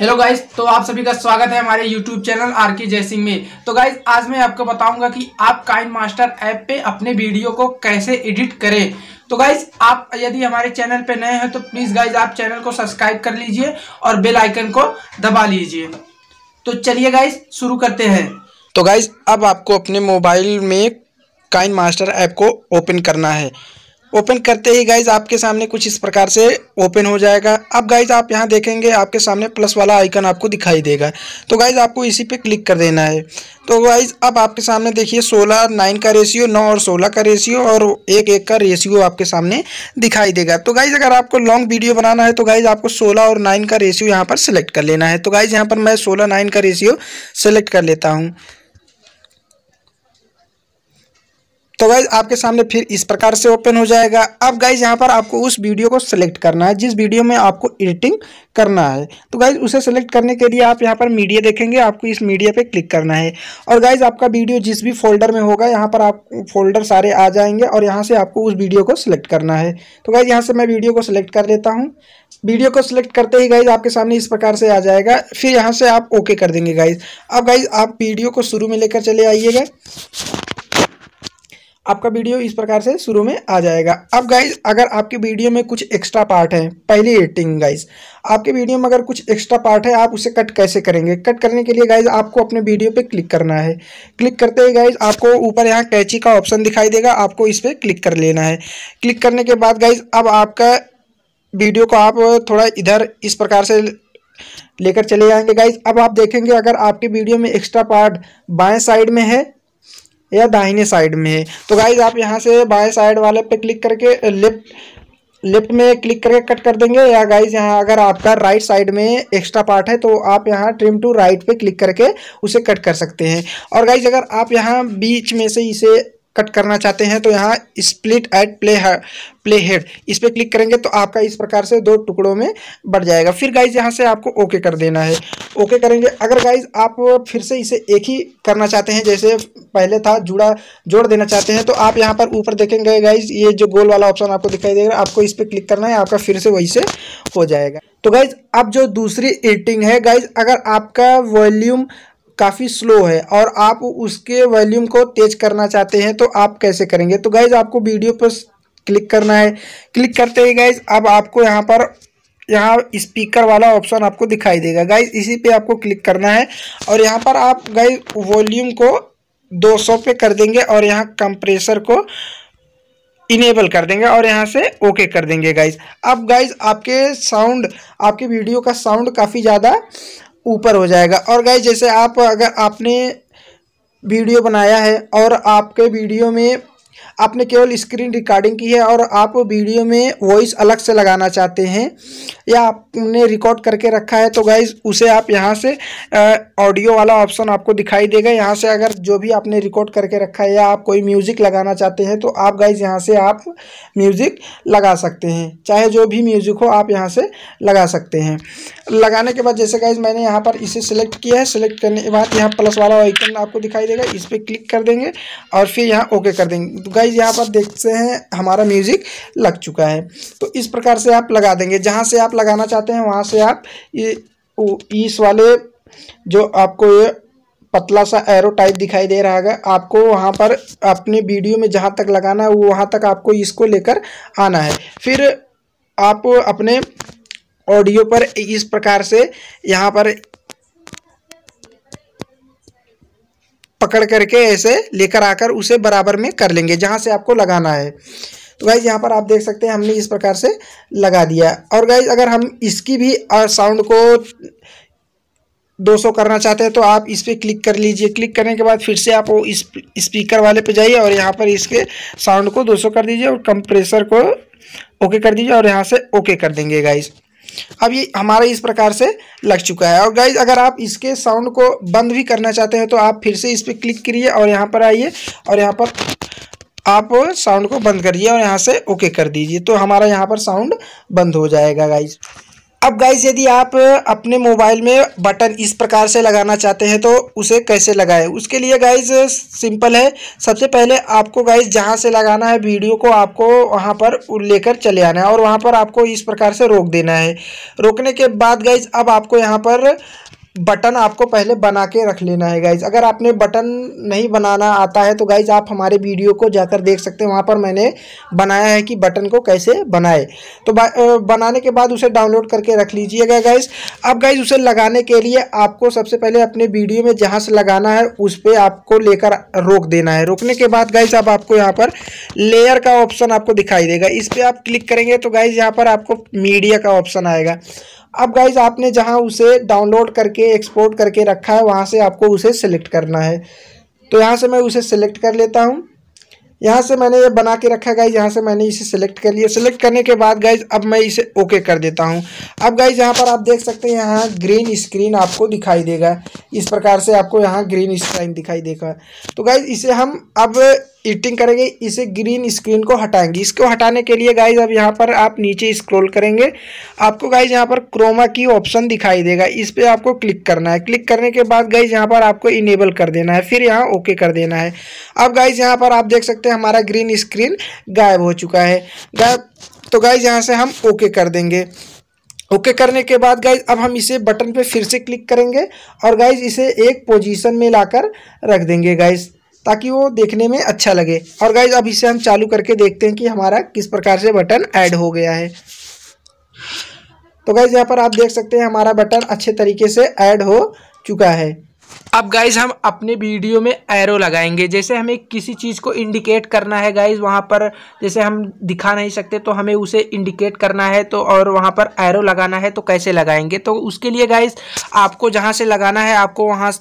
hello guys तो आप सभी का स्वागत है हमारे यूट्यूब चैनल आर के सिंह में तो गाइस आज मैं आपको बताऊंगा कि आप काइन मास्टर ऐप पे अपने वीडियो को कैसे एडिट करें तो गाइज आप यदि हमारे चैनल पे नए हैं तो प्लीज़ गाइज आप चैनल को सब्सक्राइब कर लीजिए और बेल आइकन को दबा लीजिए तो चलिए गाइज शुरू करते हैं तो गाइज अब आपको अपने मोबाइल में काइन मास्टर ऐप को ओपन करना है ओपन करते ही गाइज आपके सामने कुछ इस प्रकार से ओपन हो जाएगा अब गाइज आप यहाँ देखेंगे आपके सामने प्लस वाला आइकन आपको दिखाई देगा तो गाइज आपको इसी पे क्लिक कर देना है तो गाइज अब आपके सामने देखिए सोलह नाइन का रेशियो नौ और सोलह का रेशियो और एक एक का रेशियो आपके सामने दिखाई देगा तो गाइज अगर आपको लॉन्ग वीडियो बनाना है तो गाइज आपको सोलह और नाइन का रेशियो यहाँ पर सिलेक्ट कर लेना है तो गाइज यहाँ पर मैं सोलह नाइन का रेशियो सेलेक्ट कर लेता हूँ तो गाइज आपके सामने फिर इस प्रकार से ओपन हो जाएगा अब गाइज यहाँ पर आपको उस वीडियो को सिलेक्ट करना है जिस वीडियो में आपको एडिटिंग करना है तो गाइज उसे सिलेक्ट करने के लिए आप यहाँ पर मीडिया देखेंगे आपको इस मीडिया पे क्लिक करना है और गाइज आपका वीडियो जिस भी फोल्डर में होगा यहाँ पर आप फोल्डर सारे आ जाएंगे और यहाँ से आपको उस वीडियो को सिलेक्ट करना है तो गाइज यहाँ से मैं वीडियो को सिलेक्ट कर लेता हूँ वीडियो को सिलेक्ट करते ही गाइज आपके सामने इस प्रकार से आ जाएगा फिर यहाँ से आप ओके कर देंगे गाइज अब गाइज आप वीडियो को शुरू में लेकर चले आइएगा आपका वीडियो इस प्रकार से शुरू में आ जाएगा अब गाइज अगर आपके वीडियो में कुछ एक्स्ट्रा पार्ट है पहली एडिटिंग गाइज आपके वीडियो में अगर कुछ एक्स्ट्रा पार्ट है आप उसे कट कैसे करेंगे कट करने के लिए गाइज आपको अपने वीडियो पे क्लिक करना है क्लिक करते ही गाइज आपको ऊपर यहाँ कैची का ऑप्शन दिखाई देगा आपको इस पर क्लिक कर लेना है क्लिक करने के बाद गाइज अब आपका वीडियो को आप थोड़ा इधर इस प्रकार से लेकर चले जाएंगे गाइज अब आप देखेंगे अगर आपके वीडियो में एक्स्ट्रा पार्ट बाएं साइड में है या दाहिने साइड में है तो गाइज आप यहाँ से बाएं साइड वाले पे क्लिक करके लेफ्ट लेफ्ट में क्लिक करके कट कर देंगे या गाइज यहाँ अगर आपका राइट साइड में एक्स्ट्रा पार्ट है तो आप यहाँ ट्रिम टू राइट पे क्लिक करके उसे कट कर सकते हैं और गाइज अगर आप यहाँ बीच में से इसे कट करना चाहते हैं तो यहाँ split at play playhead इस पर क्लिक करेंगे तो आपका इस प्रकार से दो टुकड़ों में बढ़ जाएगा फिर गाइज यहाँ से आपको ओके कर देना है ओके करेंगे अगर गाइज आप फिर से इसे एक ही करना चाहते हैं जैसे पहले था जुड़ा जोड़ देना चाहते हैं तो आप यहाँ पर ऊपर देखेंगे गाइज ये जो गोल वाला ऑप्शन आपको दिखाई देगा आपको इस पर क्लिक करना है आपका फिर से वही से हो जाएगा तो गाइज अब जो दूसरी एडिटिंग है गाइज अगर आपका वॉल्यूम काफ़ी स्लो है और आप उसके वॉल्यूम को तेज करना चाहते हैं तो आप कैसे करेंगे तो गाइज आपको वीडियो पर क्लिक करना है क्लिक करते ही गाइज अब आपको यहाँ पर यहाँ स्पीकर वाला ऑप्शन आपको दिखाई देगा गाइज इसी पे आपको क्लिक करना है और यहाँ पर आप गाइज वॉल्यूम को 200 पे कर देंगे और यहाँ कंप्रेसर को इनेबल कर देंगे और यहाँ से ओके कर देंगे गाइज अब गाइज आपके साउंड आपके वीडियो का साउंड काफ़ी ज़्यादा ऊपर हो जाएगा और गाय जैसे आप अगर आपने वीडियो बनाया है और आपके वीडियो में आपने केवल स्क्रीन रिकॉर्डिंग की है और आप वीडियो में वॉइस अलग से लगाना चाहते हैं या आपने रिकॉर्ड करके रखा है तो गाइज उसे आप यहाँ से ऑडियो वाला ऑप्शन आपको दिखाई देगा यहाँ से अगर जो भी आपने रिकॉर्ड करके रखा है या आप कोई म्यूज़िक लगाना चाहते हैं तो आप गाइज यहाँ से आप म्यूज़िक लगा सकते हैं चाहे जो भी म्यूज़िक हो आप यहाँ से लगा सकते हैं लगाने के बाद जैसे गाइज मैंने यहाँ पर इसे सिलेक्ट किया है सिलेक्ट करने के बाद यहाँ प्लस वाला आइकन आपको दिखाई देगा इस पर क्लिक कर देंगे और फिर यहाँ ओके कर देंगे तो गाइज यहाँ पर देखते हैं हमारा म्यूज़िक लग चुका है तो इस प्रकार से आप लगा देंगे जहाँ से आप लगाना चाहते हैं वहाँ से आप ये इस वाले जो आपको ये पतला सा एरो टाइप दिखाई दे रहा है आपको वहाँ पर अपने वीडियो में जहाँ तक लगाना है वो वहाँ तक आपको इसको लेकर आना है फिर आप अपने ऑडियो पर इस प्रकार से यहाँ पर पकड़ करके ऐसे लेकर आकर उसे बराबर में कर लेंगे जहाँ से आपको लगाना है तो गाइज़ यहाँ पर आप देख सकते हैं हमने इस प्रकार से लगा दिया और गाइज़ अगर हम इसकी भी साउंड को 200 करना चाहते हैं तो आप इस पर क्लिक कर लीजिए क्लिक करने के बाद फिर से आप वो स्पीकर वाले पे जाइए और यहाँ पर इसके साउंड को 200 कर दीजिए और कंप्रेसर को ओके कर दीजिए और यहाँ से ओके कर देंगे गाइज़ अब ये हमारा इस प्रकार से लग चुका है और गाइज अगर आप इसके साउंड को बंद भी करना चाहते हैं तो आप फिर से इस पर क्लिक करिए और यहाँ पर आइए और यहाँ पर आप साउंड को बंद करिए और यहाँ से ओके कर दीजिए तो हमारा यहाँ पर साउंड बंद हो जाएगा गाइज अब गाइज यदि आप अपने मोबाइल में बटन इस प्रकार से लगाना चाहते हैं तो उसे कैसे लगाएं उसके लिए गाइज सिंपल है सबसे पहले आपको गाइज जहाँ से लगाना है वीडियो को आपको वहाँ पर लेकर चले आना है और वहाँ पर आपको इस प्रकार से रोक देना है रोकने के बाद गाइज अब आपको यहाँ पर बटन आपको पहले बना के रख लेना है गाइज अगर आपने बटन नहीं बनाना आता है तो गाइज आप हमारे वीडियो को जाकर देख सकते हैं वहाँ पर मैंने बनाया है कि बटन को कैसे बनाए तो बनाने के बाद उसे डाउनलोड करके रख लीजिएगा गाइज अब गाइज उसे लगाने के लिए आपको सबसे पहले अपने वीडियो में जहाँ से लगाना है उस पर आपको लेकर रोक देना है रोकने के बाद गाइज अब आपको यहाँ पर लेयर का ऑप्शन आपको दिखाई देगा इस पर आप क्लिक करेंगे तो गाइज यहाँ पर आपको मीडिया का ऑप्शन आएगा अब गाइज आपने जहाँ उसे डाउनलोड करके एक्सपोर्ट करके रखा है वहाँ से आपको उसे सिलेक्ट करना है तो यहाँ से मैं उसे सिलेक्ट कर लेता हूँ यहाँ से मैंने ये बना के रखा गाइज यहाँ से मैंने इसे सिलेक्ट कर लिया सिलेक्ट करने के बाद गाइज अब मैं इसे ओके कर देता हूँ अब गाइज यहाँ पर आप देख सकते हैं यहाँ ग्रीन स्क्रीन आपको दिखाई देगा इस प्रकार से आपको यहाँ ग्रीन स्क्रीन दिखाई देगा तो गाइज इसे हम अब ईटिंग करेंगे इसे ग्रीन स्क्रीन को हटाएंगे इसको हटाने के लिए गाइज अब यहाँ पर आप नीचे स्क्रॉल करेंगे आपको गाइज यहाँ पर क्रोमा की ऑप्शन दिखाई देगा इस पर आपको क्लिक करना है क्लिक करने के बाद गाइज यहाँ पर आपको इनेबल कर देना है फिर यहाँ ओके कर देना है अब गाइज यहाँ पर आप देख सकते हैं हमारा ग्रीन स्क्रीन गायब हो चुका है गायब तो गाइज यहाँ से हम ओके कर देंगे ओके okay करने के बाद गाइज अब हम इसे बटन पे फिर से क्लिक करेंगे और गाइज इसे एक पोजीशन में लाकर रख देंगे गाइज ताकि वो देखने में अच्छा लगे और गाइज अब इसे हम चालू करके देखते हैं कि हमारा किस प्रकार से बटन ऐड हो गया है तो गाइज यहाँ पर आप देख सकते हैं हमारा बटन अच्छे तरीके से ऐड हो चुका है अब गाइज हम अपने वीडियो में एरो लगाएंगे जैसे हमें किसी चीज़ को इंडिकेट करना है गाइज वहाँ पर जैसे हम दिखा नहीं सकते तो हमें उसे इंडिकेट करना है तो और वहाँ पर एरो लगाना है तो कैसे लगाएंगे तो उसके लिए गाइज आपको जहाँ से लगाना है आपको वहाँ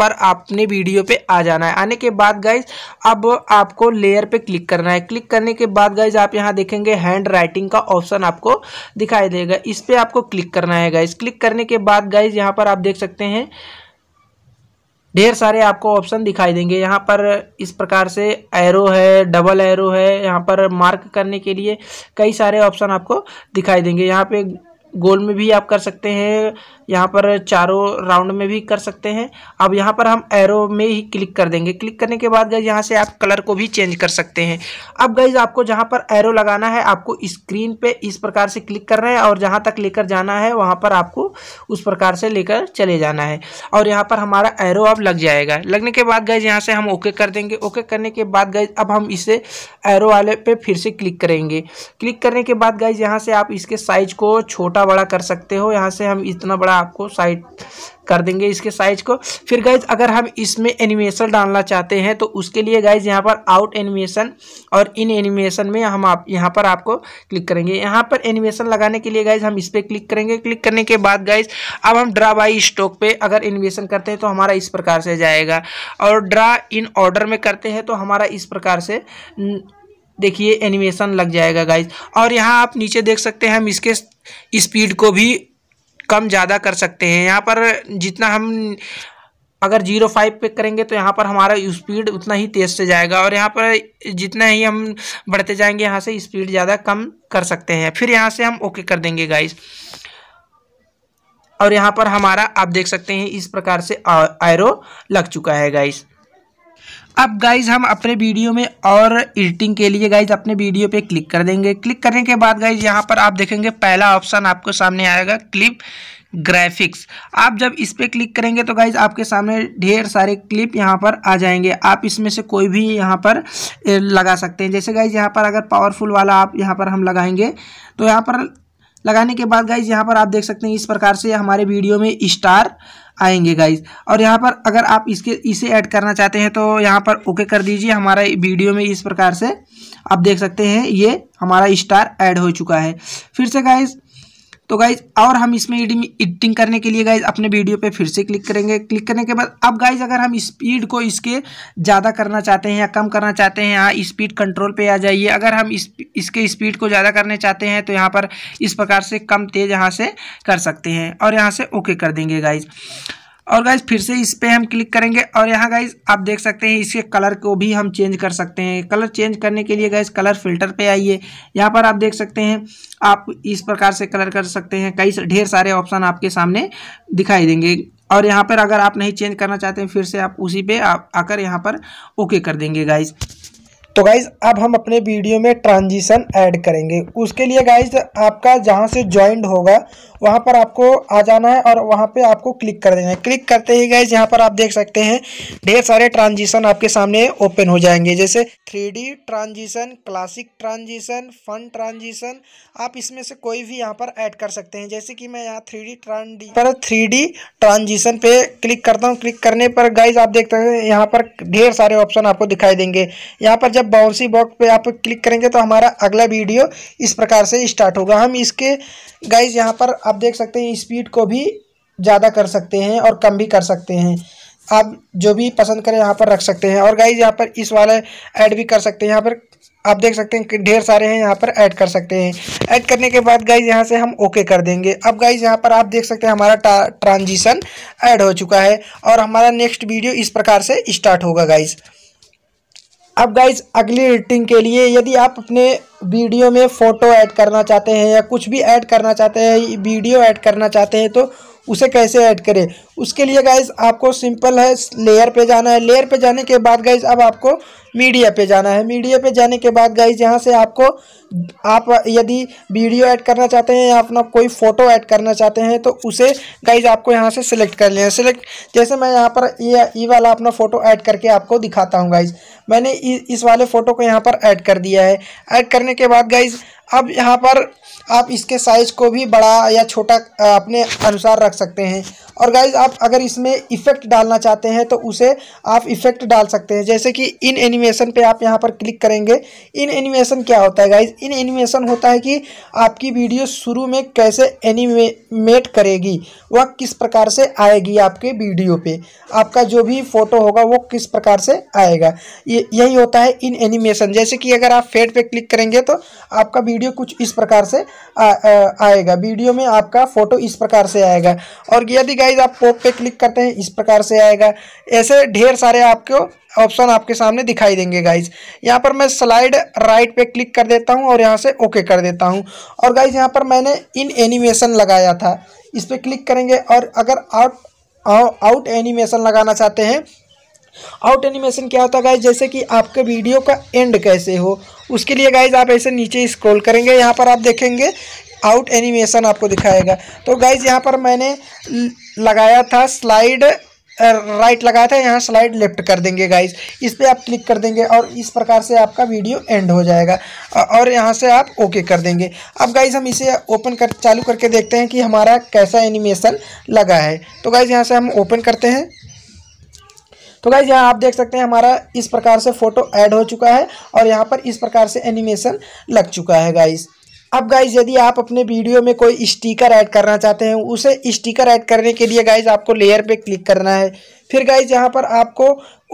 पर अपने वीडियो पे आ जाना है आने के बाद गाइज अब आपको लेयर पे क्लिक करना है क्लिक करने के बाद गाइज आप यहाँ देखेंगे हैंड राइटिंग का ऑप्शन आपको दिखाई देगा इस पर आपको क्लिक करना है गाइज क्लिक करने के बाद गाइज यहाँ पर आप देख सकते हैं ढेर सारे आपको ऑप्शन दिखाई देंगे यहाँ पर इस प्रकार से एरो है डबल एरो है यहाँ पर मार्क करने के लिए कई सारे ऑप्शन आपको दिखाई देंगे यहाँ पे गोल में भी आप कर सकते हैं यहाँ पर चारों राउंड में भी कर सकते हैं अब यहाँ पर हम एरो में ही क्लिक कर देंगे क्लिक करने के बाद गई यहाँ से आप कलर को भी चेंज कर सकते हैं अब गई आपको जहाँ पर एरो लगाना है आपको स्क्रीन पे इस प्रकार से क्लिक करना है और जहाँ तक लेकर जाना है वहाँ पर आपको उस प्रकार से लेकर चले जाना है और यहाँ पर हमारा एरो अब लग जाएगा लगने के बाद गई यहाँ से हम ओके कर देंगे ओके करने के बाद गई अब हम इसे एरो वाले पर फिर से क्लिक करेंगे क्लिक करने के बाद गई यहाँ से आप इसके साइज को छोटा छोटा बड़ा कर सकते हो यहाँ से हम इतना बड़ा आपको साइज कर देंगे इसके साइज को फिर गाइज अगर हम इसमें एनिमेशन डालना चाहते हैं तो उसके लिए गाइज यहाँ पर आउट एनिमेशन और इन एनिमेशन में हम आप यहाँ पर आपको क्लिक करेंगे यहाँ पर एनिमेशन लगाने के लिए गाइज हम इस पर क्लिक करेंगे क्लिक करने के बाद गाइज अब हम ड्रा बाई स्टॉक पे अगर एनिमेशन करते हैं तो हमारा इस प्रकार से जाएगा और ड्रा इन ऑर्डर में करते हैं तो हमारा इस प्रकार से देखिए एनिमेशन लग जाएगा गाइज और यहाँ आप नीचे देख सकते हैं हम इसके स्पीड को भी कम ज़्यादा कर सकते हैं यहाँ पर जितना हम अगर जीरो फाइव पे करेंगे तो यहाँ पर हमारा स्पीड उतना ही तेज़ से जाएगा और यहाँ पर जितना ही हम बढ़ते जाएंगे यहाँ से स्पीड ज़्यादा कम कर सकते हैं फिर यहाँ से हम ओके कर देंगे गाइस और यहाँ पर हमारा आप देख सकते हैं इस प्रकार से एरो लग चुका है गाइस अब गाइज हम अपने वीडियो में और एडिटिंग के लिए गाइज अपने वीडियो पे क्लिक कर देंगे क्लिक करने के बाद गाइज यहाँ पर आप देखेंगे पहला ऑप्शन आपको सामने आएगा क्लिप ग्राफिक्स आप जब इस पर क्लिक करेंगे तो गाइज आपके सामने ढेर सारे क्लिप यहाँ पर आ जाएंगे आप इसमें से कोई भी यहाँ पर लगा सकते हैं जैसे गाइज यहाँ पर अगर पावरफुल वाला आप यहाँ पर हम लगाएंगे तो यहाँ पर लगाने के बाद गाइज यहाँ पर आप देख सकते हैं इस प्रकार से हमारे वीडियो में स्टार आएंगे गाइज और यहाँ पर अगर आप इसके इसे ऐड करना चाहते हैं तो यहाँ पर ओके कर दीजिए हमारा वीडियो में इस प्रकार से आप देख सकते हैं ये हमारा स्टार ऐड हो चुका है फिर से गाइज़ तो गाइज और हम इसमें एडिटिंग करने के लिए गाइज अपने वीडियो पे फिर से क्लिक करेंगे क्लिक करने के बाद अब गाइज अगर हम स्पीड को इसके ज़्यादा करना चाहते हैं या कम करना चाहते हैं यहाँ स्पीड कंट्रोल पे आ जाइए अगर हम इस इसके स्पीड को ज़्यादा करने चाहते हैं तो यहाँ पर इस प्रकार से कम तेज़ यहाँ से कर सकते हैं और यहाँ से ओके कर देंगे गाइज और गाइज फिर से इस पर हम क्लिक करेंगे और यहाँ गाइज आप देख सकते हैं इसके कलर को भी हम चेंज कर सकते हैं कलर चेंज करने के लिए गाइज कलर फिल्टर पे आइए यहाँ पर आप देख सकते हैं आप इस प्रकार से कलर कर सकते हैं कई ढेर सारे ऑप्शन आपके सामने दिखाई देंगे और यहाँ पर अगर आप नहीं चेंज करना चाहते हैं फिर से आप उसी पर आप आकर यहाँ पर ओके कर देंगे गाइज़ तो गाइज अब हम अपने वीडियो में ट्रांजिशन ऐड करेंगे उसके लिए गाइज आपका जहां से ज्वाइंट होगा वहां पर आपको आ जाना है और वहां पे आपको क्लिक कर देना है क्लिक करते ही गाइज यहां पर आप देख सकते हैं ढेर सारे ट्रांजिशन आपके सामने ओपन हो जाएंगे जैसे three D transition classic transition fun transition आप इसमें से कोई भी यहाँ पर ऐड कर सकते हैं जैसे कि मैं यहाँ थ्री डी पर थ्री ट्रांजिशन पे क्लिक करता हूँ क्लिक करने पर गाइज आप देखते हैं यहाँ पर ढेर सारे ऑप्शन आपको दिखाई देंगे यहाँ पर जब बाउंसी बॉक्स पे आप क्लिक करेंगे तो हमारा अगला वीडियो इस प्रकार से स्टार्ट होगा हम इसके गाइज यहाँ पर आप देख सकते हैं स्पीड को भी ज़्यादा कर सकते हैं और कम भी कर सकते हैं आप जो भी पसंद करें यहाँ पर रख सकते हैं और गाइज यहाँ पर इस वाला ऐड भी कर सकते हैं यहाँ पर आप देख सकते हैं कि ढेर सारे हैं यहाँ पर ऐड कर सकते हैं ऐड करने के बाद गाइज यहाँ से हम ओके कर देंगे अब गाइज यहाँ पर आप देख सकते हैं हमारा ट्रांजिशन ऐड हो चुका है और हमारा नेक्स्ट वीडियो इस प्रकार से स्टार्ट होगा गाइज़ अब गाइज अगली एडिटिंग के लिए यदि आप अपने वीडियो में फ़ोटो ऐड करना चाहते हैं या कुछ भी ऐड करना चाहते हैं वीडियो ऐड करना चाहते हैं तो उसे कैसे ऐड करें उसके लिए गाइज आपको सिंपल है लेयर पे जाना है लेयर पे जाने के बाद गाइज अब आपको मीडिया पे जाना है मीडिया पे जाने के बाद गाइज यहाँ से आपको आप यदि वीडियो ऐड करना चाहते हैं या अपना कोई फ़ोटो ऐड करना चाहते हैं तो उसे गाइज आपको यहाँ से सिलेक्ट कर लेना सिलेक्ट जैसे मैं यहाँ पर ये ई वाला अपना फ़ोटो ऐड करके आपको दिखाता हूँ गाइज मैंने इस वाले फ़ोटो को यहाँ पर ऐड कर दिया है ऐड करने के बाद गाइज अब यहाँ पर आप इसके साइज़ को भी बड़ा या छोटा अपने अनुसार रख सकते हैं और गाइज आप आप अगर इसमें इफेक्ट डालना चाहते हैं तो उसे आप इफेक्ट डाल सकते हैं जैसे कि इन एनिमेशन पे आप यहाँ पर क्लिक करेंगे इन एनिमेशन क्या होता है गाइज इन एनिमेशन होता है कि आपकी वीडियो शुरू में कैसे एनिमेट करेगी वह किस प्रकार से आएगी आपके वीडियो पे आपका जो भी फोटो होगा वो किस प्रकार से आएगा ये यही होता है इन एनिमेशन जैसे कि अगर आप फेड पर क्लिक करेंगे तो आपका वीडियो कुछ इस प्रकार से आ, आ, आएगा वीडियो में आपका फ़ोटो इस प्रकार से आएगा और यदि गाइज आप पॉप पे क्लिक करते हैं इस प्रकार से आएगा ऐसे ढेर सारे आपको ऑप्शन आपके सामने दिखाई देंगे गाइज यहाँ पर मैं स्लाइड राइट पे क्लिक कर देता हूँ और यहाँ से ओके कर देता हूँ और गाइज यहाँ पर मैंने इन एनिमेशन लगाया था इस पर क्लिक करेंगे और अगर आउट आउट एनिमेशन लगाना चाहते हैं आउट एनिमेशन क्या होता है गाइज जैसे कि आपके वीडियो का एंड कैसे हो उसके लिए गाइज आप ऐसे नीचे स्क्रॉल करेंगे यहाँ पर आप देखेंगे आउट एनिमेशन आपको दिखाएगा तो गाइज यहाँ पर मैंने लगाया था स्लाइड राइट लगाया था यहाँ स्लाइड लेफ्ट कर देंगे गाइज इस पर आप क्लिक कर देंगे और इस प्रकार से आपका वीडियो एंड हो जाएगा और यहाँ से आप ओके कर देंगे अब गाइज हम इसे ओपन कर चालू करके देखते हैं कि हमारा कैसा एनिमेशन लगा है तो गाइज यहाँ से हम ओपन करते हैं तो गाइज यहाँ आप देख सकते हैं हमारा इस प्रकार से फ़ोटो ऐड हो चुका है और यहाँ पर इस प्रकार से एनिमेशन लग चुका है गाइज़ अब गाइज यदि आप अपने वीडियो में कोई स्टिकर ऐड करना चाहते हैं उसे स्टिकर ऐड करने के लिए गाइज आपको लेयर पे क्लिक करना है फिर गाइज यहाँ पर आपको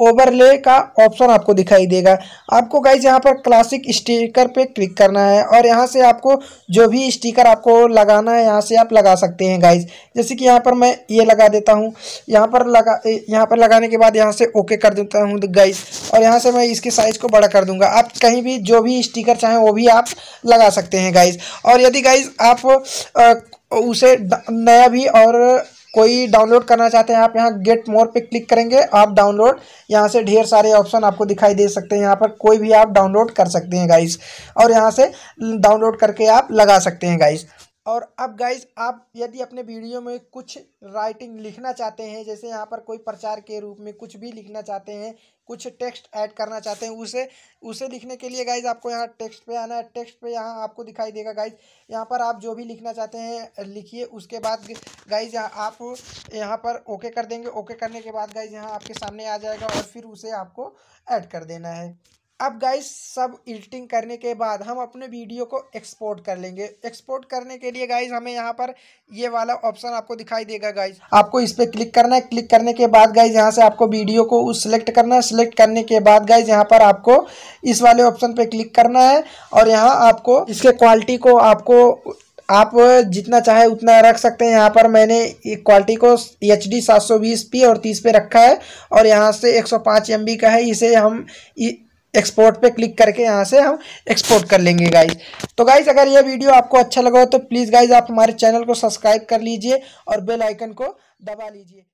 ओवरले का ऑप्शन आपको दिखाई देगा आपको गाइज यहाँ पर क्लासिक स्टिकर पे क्लिक करना है और यहाँ से आपको जो भी स्टिकर आपको लगाना है यहाँ से आप लगा सकते हैं गाइज जैसे कि यहाँ पर मैं ये लगा देता हूँ यहाँ पर लगा यहाँ पर लगाने के बाद यहाँ से ओके कर देता हूँ गाइज और यहाँ से मैं इसके साइज़ को बड़ा कर दूँगा आप कहीं भी जो भी स्टिकर चाहें वो भी आप लगा सकते हैं गाइज और यदि गाइज आप उसे नया भी और कोई डाउनलोड करना चाहते हैं आप यहाँ गेट मोर पे क्लिक करेंगे आप डाउनलोड यहाँ से ढेर सारे ऑप्शन आपको दिखाई दे सकते हैं यहाँ पर कोई भी आप डाउनलोड कर सकते हैं गाइस और यहाँ से डाउनलोड करके आप लगा सकते हैं गाइस और अब गाइज आप यदि अपने वीडियो में कुछ राइटिंग लिखना चाहते हैं जैसे यहाँ पर कोई प्रचार के रूप में कुछ भी लिखना चाहते हैं कुछ टेक्स्ट ऐड करना चाहते हैं उसे उसे लिखने के लिए गाइज आपको यहाँ टेक्स्ट पे आना है टेक्स्ट पे यहाँ आपको दिखाई देगा गाइज यहाँ पर आप जो भी लिखना चाहते हैं लिखिए उसके बाद गाइज यहाँ आप यहाँ पर ओके कर देंगे ओके करने के बाद गाइज यहाँ आपके सामने आ जाएगा और फिर उसे आपको ऐड कर देना है अब गाइस सब एडिटिंग करने के बाद हम अपने वीडियो को एक्सपोर्ट कर लेंगे एक्सपोर्ट करने के लिए गाइस हमें यहाँ पर ये वाला ऑप्शन आपको दिखाई देगा गाइस आपको इस पर क्लिक करना है क्लिक करने के बाद गाइस यहाँ से आपको वीडियो को उस सिलेक्ट करना है सिलेक्ट करने के बाद गाइस यहाँ पर आपको इस वाले ऑप्शन पर क्लिक करना है और यहाँ आपको इसके क्वालिटी को आपको आप जितना चाहे उतना रख सकते हैं यहाँ पर मैंने क्वालिटी को एच डी सात सौ बीस पी और तीस पे रखा है और यहाँ से एक सौ पाँच एम बी का है इसे हम एक्सपोर्ट पे क्लिक करके यहाँ से हम एक्सपोर्ट कर लेंगे गाइज तो गाइज अगर ये वीडियो आपको अच्छा लगा हो तो प्लीज़ गाइज आप हमारे चैनल को सब्सक्राइब कर लीजिए और बेल आइकन को दबा लीजिए